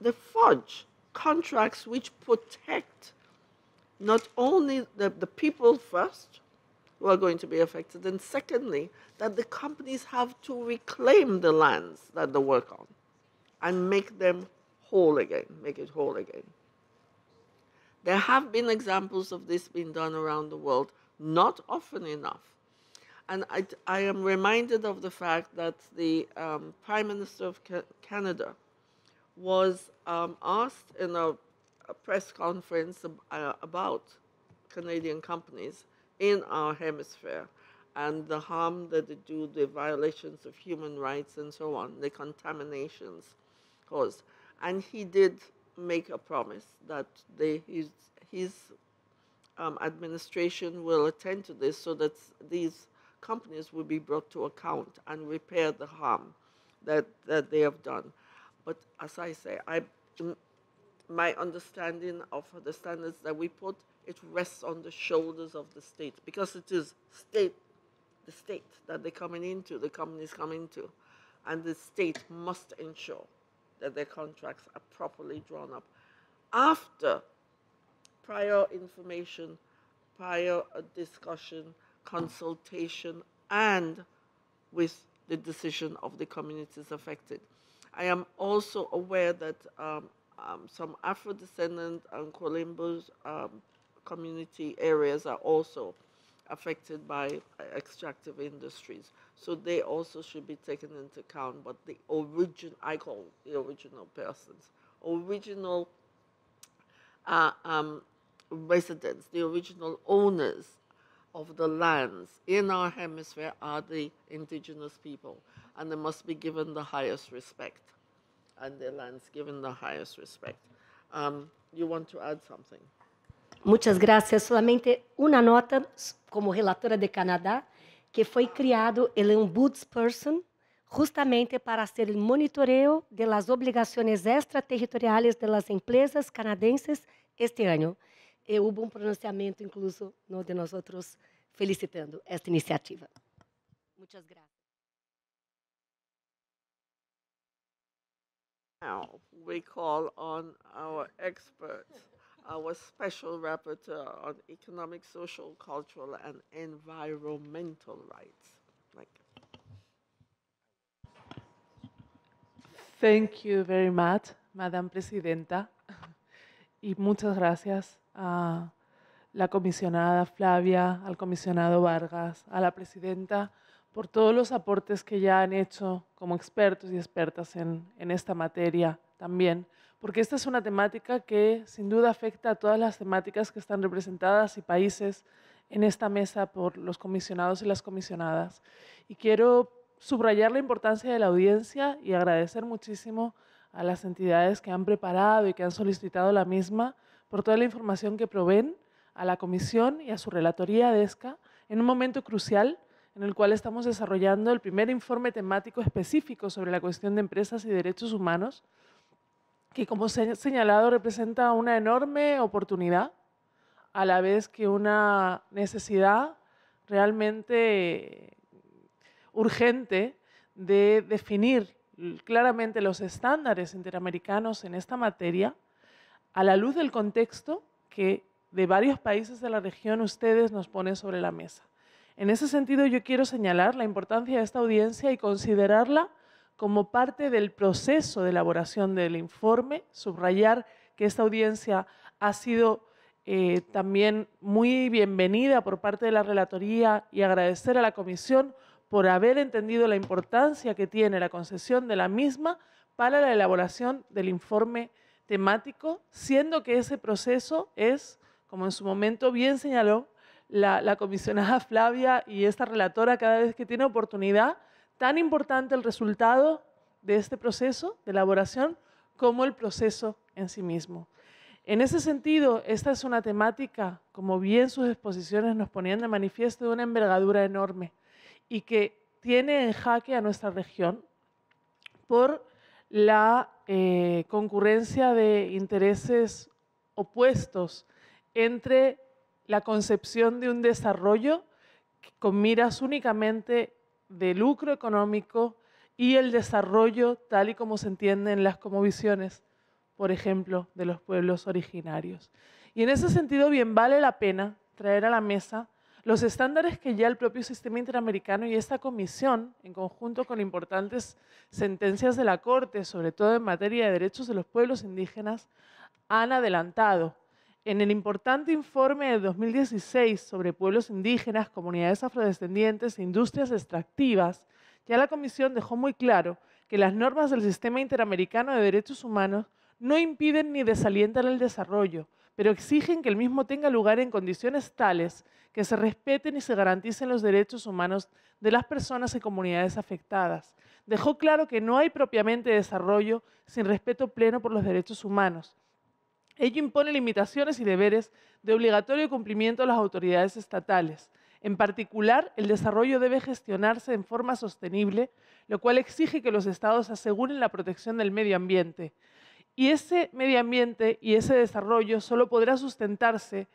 [SPEAKER 1] they forge contracts which protect not only the, the people first, who are going to be affected, and secondly, that the companies have to reclaim the lands that they work on and make them whole again, make it whole again. There have been examples of this being done around the world, not often enough. And I, I am reminded of the fact that the um, Prime Minister of Canada was um, asked in a, a press conference ab uh, about Canadian companies in our hemisphere and the harm that they do, the violations of human rights and so on, the contaminations caused. And he did make a promise that they, his, his um, administration will attend to this so that these companies will be brought to account and repair the harm that, that they have done. But as I say, I, my understanding of the standards that we put, it rests on the shoulders of the state because it is state, the state that they're coming into, the companies coming into, and the state must ensure that their contracts are properly drawn up after prior information, prior uh, discussion, consultation, and with the decision of the communities affected. I am also aware that um, um, some Afro descendant and Colimbo um, community areas are also affected by uh, extractive industries. So they also should be taken into account, but the origin, I call the original persons, original uh, um, residents, the original owners of the lands in our hemisphere are the indigenous people, and they must be given the highest respect, and their lands given the highest respect. Um, you want to add something?
[SPEAKER 8] Muchas gracias. Solamente uma nota como relatora de Canadá, que foi criado el Ombudsperson justamente para ser el monitoreo de las obligaciones extraterritoriales de las empresas canadenses este ano e houve um pronunciamento incluso no de nós outros felicitando esta iniciativa. Muitas graças.
[SPEAKER 1] Now we call on our expert, our special rapporteur on economic, social, cultural and environmental rights. Thank you,
[SPEAKER 9] Thank you very much, Madam Presidenta. y muchas gracias a la comisionada Flavia, al comisionado Vargas, a la presidenta, por todos los aportes que ya han hecho como expertos y expertas en, esta materia también, porque esta es una temática que sin duda afecta a todas las temáticas que están representadas y países en esta mesa por los comisionados y las comisionadas. Y quiero subrayar la importancia de la audiencia y agradecer muchísimo a las entidades que han preparado y que han solicitado la misma, por toda la información que proveen a la Comisión y a su relatoría de ESCA en un momento crucial en el cual estamos desarrollando el primer informe temático específico sobre la cuestión de empresas y derechos humanos, que como se ha señalado representa una enorme oportunidad, a la vez que una necesidad realmente urgente de definir claramente los estándares interamericanos en esta materia a la luz del contexto que de varios países de la región ustedes nos ponen sobre la mesa. En ese sentido, yo quiero señalar la importancia de esta audiencia y considerarla como parte del proceso de elaboración del informe, subrayar que esta audiencia ha sido eh, también muy bienvenida por parte de la Relatoría y agradecer a la Comisión por haber entendido la importancia que tiene la concesión de la misma para la elaboración del informe temático, siendo que ese proceso es, como en su momento bien señaló la, comisionada Flavia y esta relatora cada vez que tiene oportunidad, tan importante el resultado de este proceso de elaboración como el proceso en sí mismo. En ese sentido, esta es una temática, como bien sus exposiciones nos ponían de manifiesto, de una envergadura enorme y que tiene en jaque a nuestra región por la eh, concurrencia de intereses opuestos entre la concepción de un desarrollo con miras únicamente de lucro económico y el desarrollo tal y como se entiende en las comovisiones, por ejemplo, de los pueblos originarios. Y en ese sentido bien vale la pena traer a la mesa los estándares que ya el propio sistema interamericano y esta comisión, en conjunto con importantes sentencias de la Corte, sobre todo en materia de derechos de los pueblos indígenas, han adelantado. En el importante informe de 2016 sobre pueblos indígenas, comunidades afrodescendientes e industrias extractivas, ya la Comisión dejó muy claro que las normas del Sistema Interamericano de Derechos Humanos no impiden ni desalientan el desarrollo, pero exigen que el mismo tenga lugar en condiciones tales que se respeten y se garanticen los derechos humanos de las personas y comunidades afectadas. Dejó claro que no hay propiamente desarrollo sin respeto pleno por los derechos humanos. Ello impone limitaciones y deberes de obligatorio cumplimiento a las autoridades estatales. En particular, el desarrollo debe gestionarse en forma sostenible, lo cual exige que los estados aseguren la protección del medio ambiente, y ese medio ambiente y ese desarrollo solo podrá sustentarse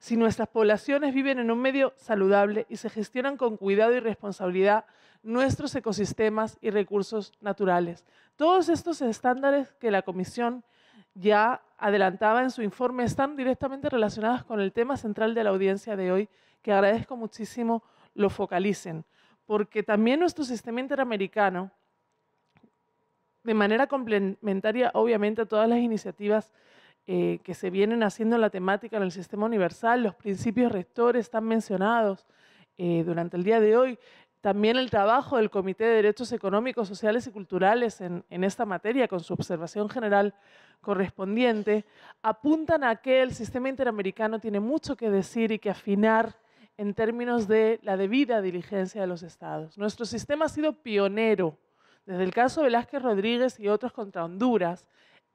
[SPEAKER 9] si nuestras poblaciones viven en un medio saludable y se gestionan con cuidado y responsabilidad nuestros ecosistemas y recursos naturales. Todos estos estándares que la Comisión ya adelantaba en su informe están directamente relacionados con el tema central de la audiencia de hoy, que agradezco muchísimo lo focalicen, porque también nuestro sistema interamericano de manera complementaria, obviamente, a todas las iniciativas eh, que se vienen haciendo en la temática en el sistema universal, los principios rectores están mencionados eh, durante el día de hoy, también el trabajo del Comité de Derechos Económicos, Sociales y Culturales en, en esta materia, con su observación general correspondiente, apuntan a que el sistema interamericano tiene mucho que decir y que afinar en términos de la debida diligencia de los estados. Nuestro sistema ha sido pionero desde el caso Velázquez Rodríguez y otros contra Honduras,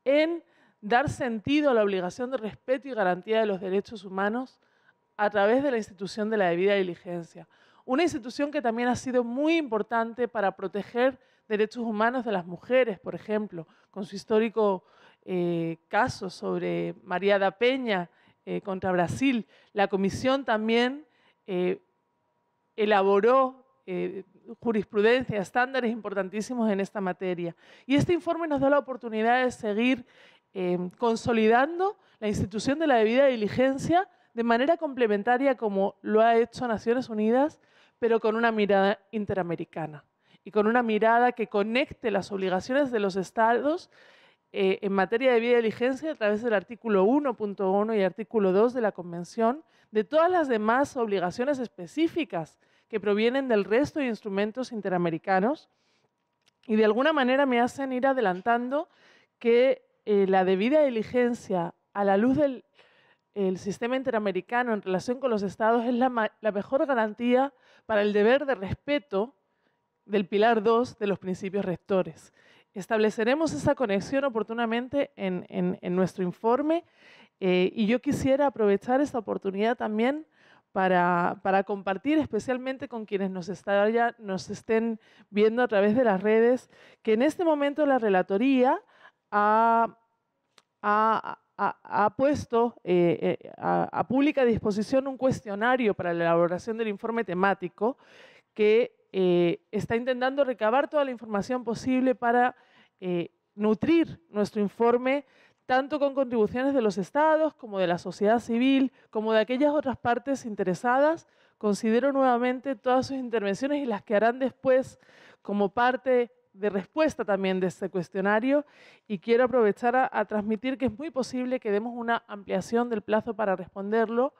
[SPEAKER 9] en dar sentido a la obligación de respeto y garantía de los derechos humanos a través de la institución de la debida diligencia. Una institución que también ha sido muy importante para proteger derechos humanos de las mujeres, por ejemplo, con su histórico eh, caso sobre María da Peña eh, contra Brasil. La comisión también eh, elaboró jurisprudencia, estándares importantísimos en esta materia. Y este informe nos da la oportunidad de seguir eh, consolidando la institución de la debida diligencia de manera complementaria como lo ha hecho Naciones Unidas, pero con una mirada interamericana y con una mirada que conecte las obligaciones de los estados eh, en materia de debida diligencia a través del artículo 1.1 y artículo 2 de la Convención de todas las demás obligaciones específicas que provienen del resto de instrumentos interamericanos y de alguna manera me hacen ir adelantando que eh, la debida diligencia a la luz del sistema interamericano en relación con los estados es la, mejor garantía para el deber de respeto del pilar 2 de los principios rectores. Estableceremos esa conexión oportunamente en, nuestro informe eh, y yo quisiera aprovechar esta oportunidad también para, compartir, especialmente con quienes nos, estén viendo a través de las redes, que en este momento la Relatoría ha, puesto eh, eh, a, pública disposición un cuestionario para la elaboración del informe temático que eh, está intentando recabar toda la información posible para nutrir nuestro informe tanto con contribuciones de los estados como de la sociedad civil, como de aquellas otras partes interesadas. Considero nuevamente todas sus intervenciones y las que harán después como parte de respuesta también de este cuestionario y quiero aprovechar a, transmitir que es muy posible que demos una ampliación del plazo para responderlo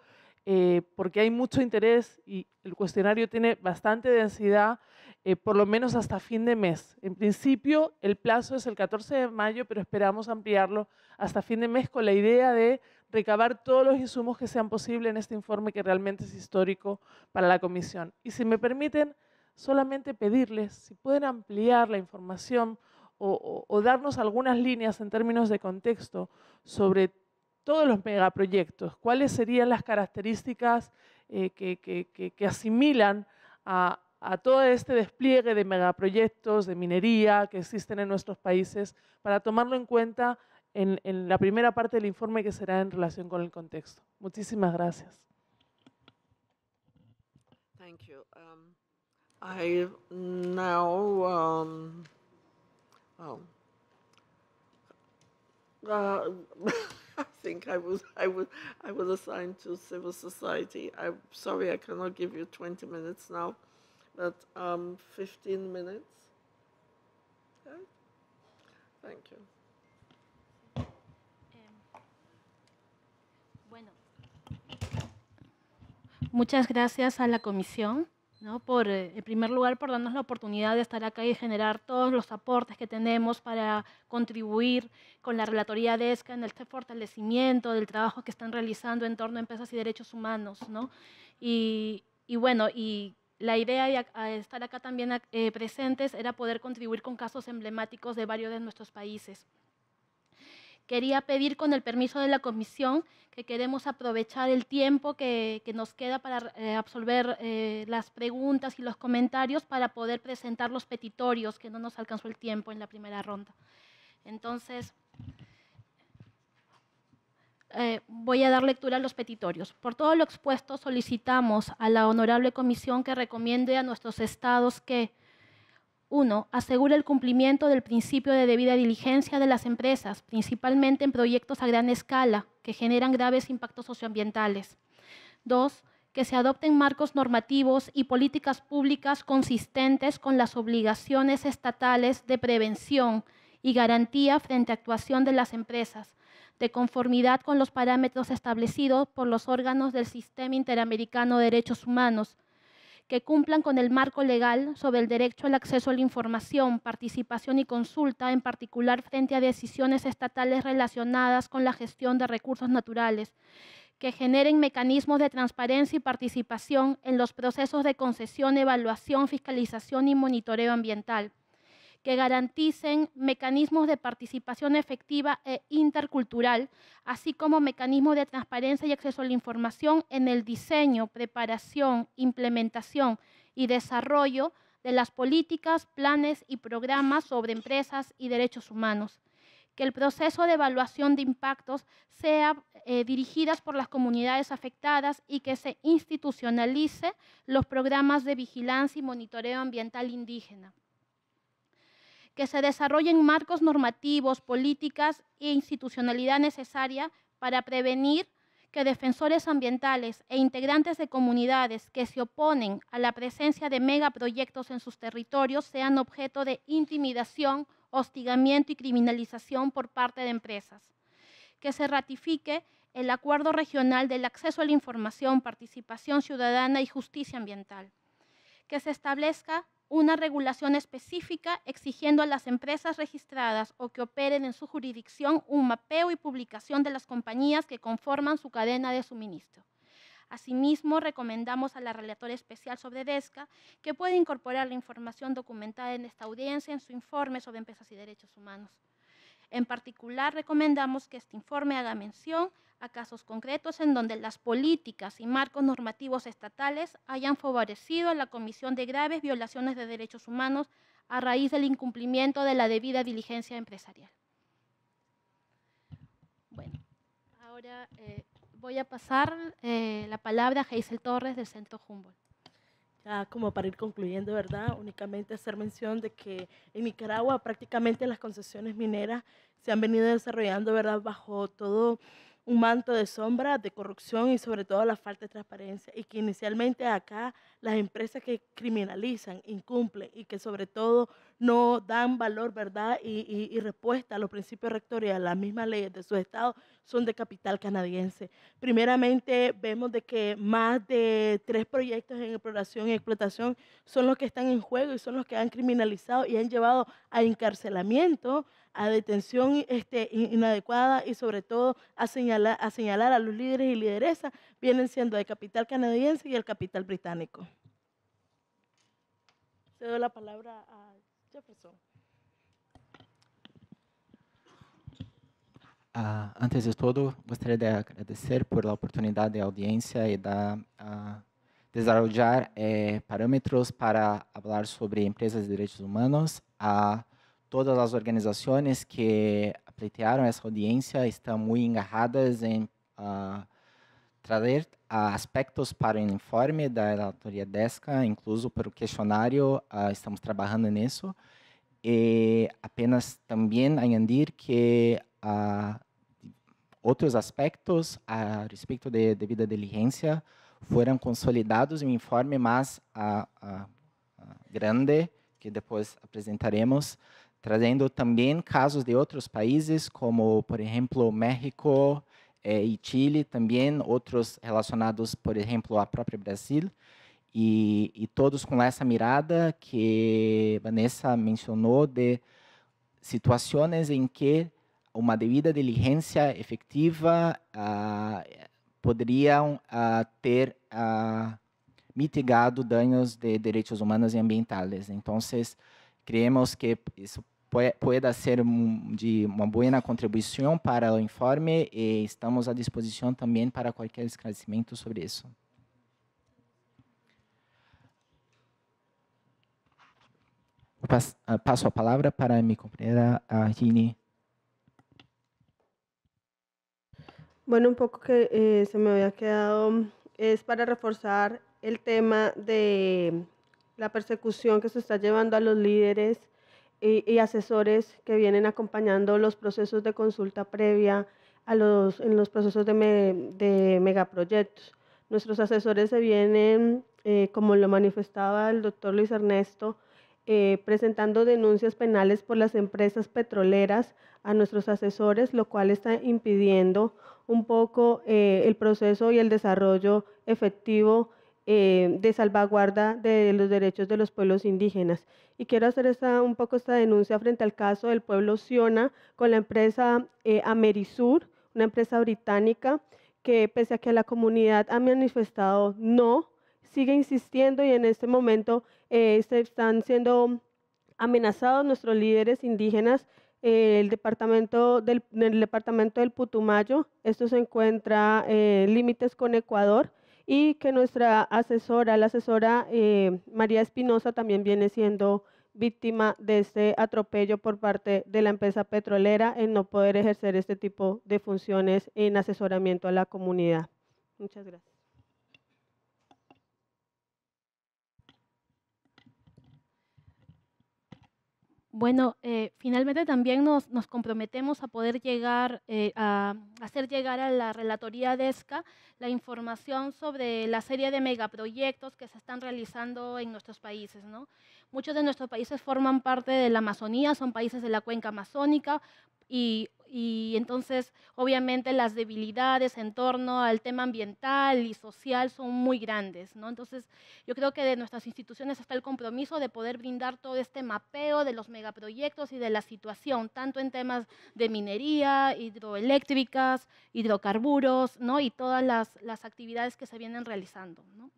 [SPEAKER 9] eh, porque hay mucho interés y el cuestionario tiene bastante densidad, eh, por lo menos hasta fin de mes. En principio, el plazo es el 14 de mayo, pero esperamos ampliarlo hasta fin de mes con la idea de recabar todos los insumos que sean posibles en este informe que realmente es histórico para la comisión. Y si me permiten, solamente pedirles si pueden ampliar la información o, o darnos algunas líneas en términos de contexto sobre todos los megaproyectos, cuáles serían las características eh, que, asimilan a, todo este despliegue de megaproyectos de minería que existen en nuestros países para tomarlo en cuenta en, la primera parte del informe que será en relación con el contexto. Muchísimas gracias.
[SPEAKER 1] Um, um, oh. uh, I think I was I was I was assigned to civil society. I'm sorry I cannot give you 20 minutes now, but um, 15 minutes. Okay. Thank you.
[SPEAKER 4] Muchas gracias a la comisión. Por, eh, en primer lugar, por darnos la oportunidad de estar acá y generar todos los aportes que tenemos para contribuir con la Relatoría de ESCA en este fortalecimiento del trabajo que están realizando en torno a empresas y derechos humanos, ¿no? Y, bueno, y la idea de estar acá también eh, presentes era poder contribuir con casos emblemáticos de varios de nuestros países quería pedir con el permiso de la comisión que queremos aprovechar el tiempo que, nos queda para eh, absolver eh, las preguntas y los comentarios para poder presentar los petitorios, que no nos alcanzó el tiempo en la primera ronda. Entonces, eh, voy a dar lectura a los petitorios. Por todo lo expuesto, solicitamos a la Honorable Comisión que recomiende a nuestros estados que 1. Asegura el cumplimiento del principio de debida diligencia de las empresas, principalmente en proyectos a gran escala que generan graves impactos socioambientales. 2. Que se adopten marcos normativos y políticas públicas consistentes con las obligaciones estatales de prevención y garantía frente a actuación de las empresas, de conformidad con los parámetros establecidos por los órganos del Sistema Interamericano de Derechos Humanos, que cumplan con el marco legal sobre el derecho al acceso a la información, participación y consulta, en particular frente a decisiones estatales relacionadas con la gestión de recursos naturales, que generen mecanismos de transparencia y participación en los procesos de concesión, evaluación, fiscalización y monitoreo ambiental que garanticen mecanismos de participación efectiva e intercultural, así como mecanismos de transparencia y acceso a la información en el diseño, preparación, implementación y desarrollo de las políticas, planes y programas sobre empresas y derechos humanos que el proceso de evaluación de impactos sea eh, dirigidas por las comunidades afectadas y que se institucionalice los programas de vigilancia y monitoreo ambiental indígena que se desarrollen marcos normativos, políticas e institucionalidad necesaria para prevenir que defensores ambientales e integrantes de comunidades que se oponen a la presencia de megaproyectos en sus territorios sean objeto de intimidación, hostigamiento y criminalización por parte de empresas. Que se ratifique el Acuerdo Regional del Acceso a la Información, Participación Ciudadana y Justicia Ambiental. Que se establezca una regulación específica exigiendo a las empresas registradas o que operen en su jurisdicción un mapeo y publicación de las compañías que conforman su cadena de suministro. Asimismo, recomendamos a la Relatora Especial sobre DESCA que pueda incorporar la información documentada en esta audiencia en su informe sobre empresas y derechos humanos. En particular, recomendamos que este informe haga mención a casos concretos en donde las políticas y marcos normativos estatales hayan favorecido a la comisión de graves violaciones de derechos humanos a raíz del incumplimiento de la debida diligencia empresarial. Bueno, ahora eh, voy a pasar eh, la palabra a Geisel Torres del Centro Humboldt
[SPEAKER 3] como para ir concluyendo, ¿verdad? Únicamente hacer mención de que en Nicaragua prácticamente las concesiones mineras se han venido desarrollando, ¿verdad? Bajo todo un manto de sombra, de corrupción y sobre todo la falta de transparencia. Y que inicialmente acá las empresas que criminalizan, incumplen y que sobre todo no dan valor, verdad y, respuesta a los principios rectores a las mismas leyes de su estado son de capital canadiense. Primeramente vemos de que más de tres proyectos en exploración y explotación son los que están en juego y son los que han criminalizado y han llevado a encarcelamiento a detención este, inadecuada y sobre todo a señalar, a señalar a los líderes y lideresas, vienen siendo de capital canadiense y el capital británico. Cedo la palabra a Jefferson.
[SPEAKER 2] Ah, antes de todo, gostaria de agradecer por la oportunidad de audiencia y da ah, desarrollar eh, parámetros para hablar sobre empresas de derechos humanos. a ah, todas as organizações que pleitearam essa audiência estão muito engarradas em uh, trazer ah, aspectos para o informe da relatoria DESCA, incluso para o questionário, uh, estamos trabalhando nisso. E apenas também añadir que uh, outros aspectos a respeito de devida diligência foram consolidados em um informe mais uh, grande, que depois apresentaremos, trazendo também casos de outros países, como, por exemplo, México eh, e Chile, também outros relacionados, por exemplo, à própria Brasil, e, e todos com essa mirada que Vanessa mencionou de situações em que uma devida diligência efetiva ah, poderiam ah, ter ah, mitigado danos de direitos humanos e ambientais. Então, creemos que isso pueda ser de una buena contribución para el informe y estamos a disposición también para cualquier esclarecimiento sobre eso. Ah, paso la palabra para mi compañera, gini ah,
[SPEAKER 5] Bueno, un poco que eh, se me había quedado es para reforzar el tema de la persecución que se está llevando a los líderes y, asesores que vienen acompañando los procesos de consulta previa a los, en los procesos de, megaproyectos. Nuestros asesores se vienen, eh, como lo manifestaba el doctor Luis Ernesto, eh, presentando denuncias penales por las empresas petroleras a nuestros asesores, lo cual está impidiendo un poco eh, el proceso y el desarrollo efectivo eh, de salvaguarda de los derechos de los pueblos indígenas. Y quiero hacer esta, un poco esta denuncia frente al caso del pueblo Siona con la empresa eh, Amerisur, una empresa británica que pese a que la comunidad ha manifestado no, sigue insistiendo y en este momento eh, están siendo amenazados nuestros líderes indígenas el departamento del, departamento del Putumayo. Esto se encuentra en límites con Ecuador y que nuestra asesora, la asesora eh, María Espinosa, también viene siendo víctima de este atropello por parte de la empresa petrolera en no poder ejercer este tipo de funciones en asesoramiento a la comunidad. Muchas gracias.
[SPEAKER 4] Bueno, eh, finalmente también nos, comprometemos a poder llegar, eh, a hacer llegar a la Relatoría de ESCA la información sobre la serie de megaproyectos que se están realizando en nuestros países. ¿no? Muchos de nuestros países forman parte de la Amazonía, son países de la cuenca amazónica y y entonces obviamente las debilidades en torno al tema ambiental y social son muy grandes. ¿no? Entonces yo creo que de nuestras instituciones está el compromiso de poder brindar todo este mapeo de los megaproyectos y de la situación, tanto en temas de minería, hidroeléctricas, hidrocarburos ¿no? y todas las, actividades que se vienen realizando. ¿no?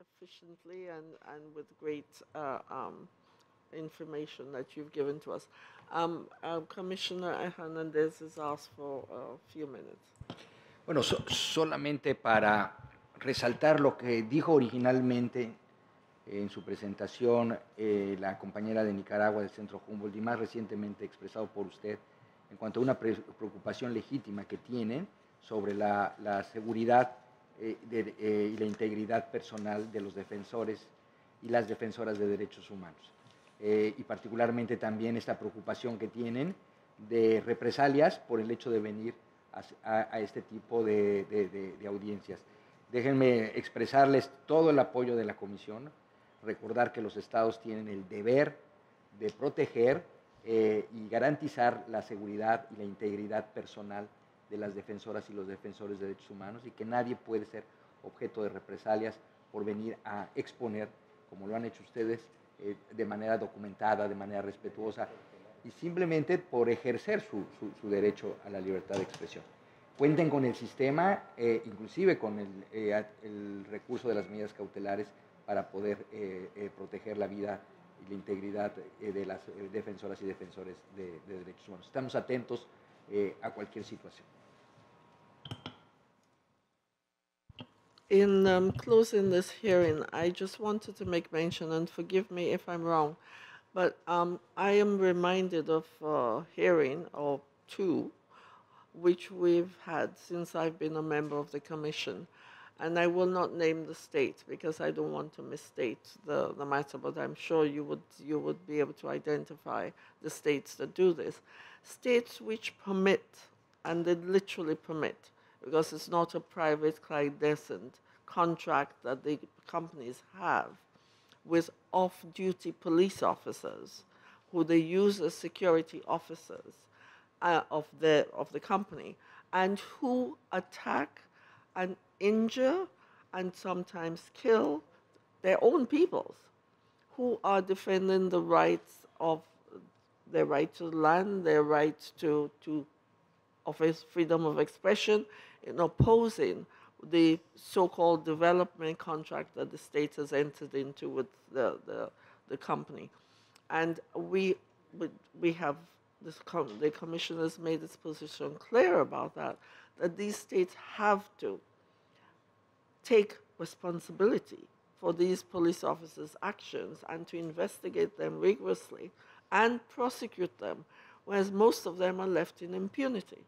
[SPEAKER 1] efficiently and, and with great uh, um, information that you've given to us. Um, uh, Commissioner Hernandez
[SPEAKER 10] Bueno, solamente para resaltar lo que dijo originalmente en su presentación eh, la compañera de Nicaragua del Centro Humboldt y más recientemente expresado por usted en cuanto a una preocupación legítima que tiene sobre la, la seguridad eh, eh, y la integridad personal de los defensores y las defensoras de derechos humanos. Eh, y particularmente también esta preocupación que tienen de represalias por el hecho de venir a, este tipo de, de, audiencias. Déjenme expresarles todo el apoyo de la Comisión, recordar que los estados tienen el deber de proteger y garantizar la seguridad y la integridad personal de las defensoras y los defensores de derechos humanos y que nadie puede ser objeto de represalias por venir a exponer, como lo han hecho ustedes, eh, de manera documentada, de manera respetuosa y simplemente por ejercer su, su, derecho a la libertad de expresión. Cuenten con el sistema, eh, inclusive con eh, el, recurso de las medidas cautelares para poder proteger la vida y la integridad de las defensoras y defensores de, de derechos humanos.
[SPEAKER 1] Estamos atentos eh, a cualquier situación. In um, closing this hearing, I just wanted to make mention, and forgive me if I'm wrong, but um, I am reminded of a uh, hearing or two which we've had since I've been a member of the commission and I will not name the state because I don't want to misstate the, the matter, but I'm sure you would, you would be able to identify the states that do this. States which permit, and they literally permit, because it's not a private client contract that the companies have with off duty police officers who they use as security officers uh, of, the, of the company and who attack and injure and sometimes kill their own peoples who are defending the rights of their right to land, their right to, to of freedom of expression in opposing the so-called development contract that the state has entered into with the, the, the company. And we, we have, this com the commission has made its position clear about that, that these states have to take responsibility for these police officers' actions and to investigate them rigorously and prosecute them, whereas most of them are left in impunity.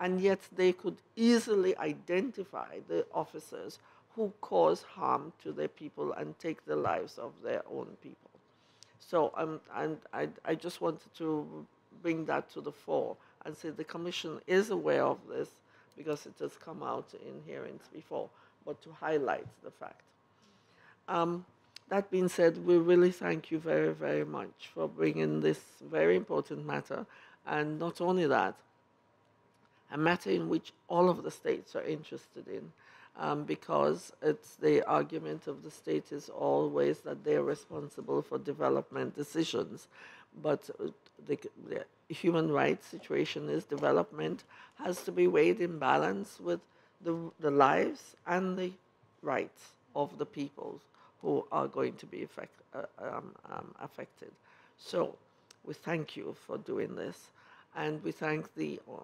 [SPEAKER 1] And yet they could easily identify the officers who cause harm to their people and take the lives of their own people. So um, and I, I just wanted to bring that to the fore and say the Commission is aware of this because it has come out in hearings before, but to highlight the fact. Um, that being said, we really thank you very, very much for bringing this very important matter. And not only that, a matter in which all of the states are interested in, um, because it's the argument of the state is always that they're responsible for development decisions. But the, the human rights situation is, development has to be weighed in balance with the, the lives and the rights of the peoples who are going to be uh, um, um, affected. So we thank you for doing this, and we thank the uh,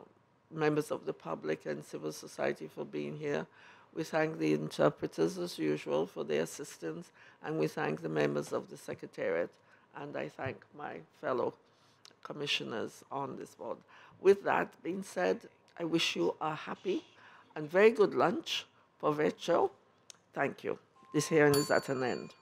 [SPEAKER 1] members of the public and civil society for being here. We thank the interpreters, as usual, for their assistance, and we thank the members of the Secretariat, and I thank my fellow commissioners on this board. With that being said, I wish you a happy and very good lunch for Virtue. Thank you. This hearing is at an end.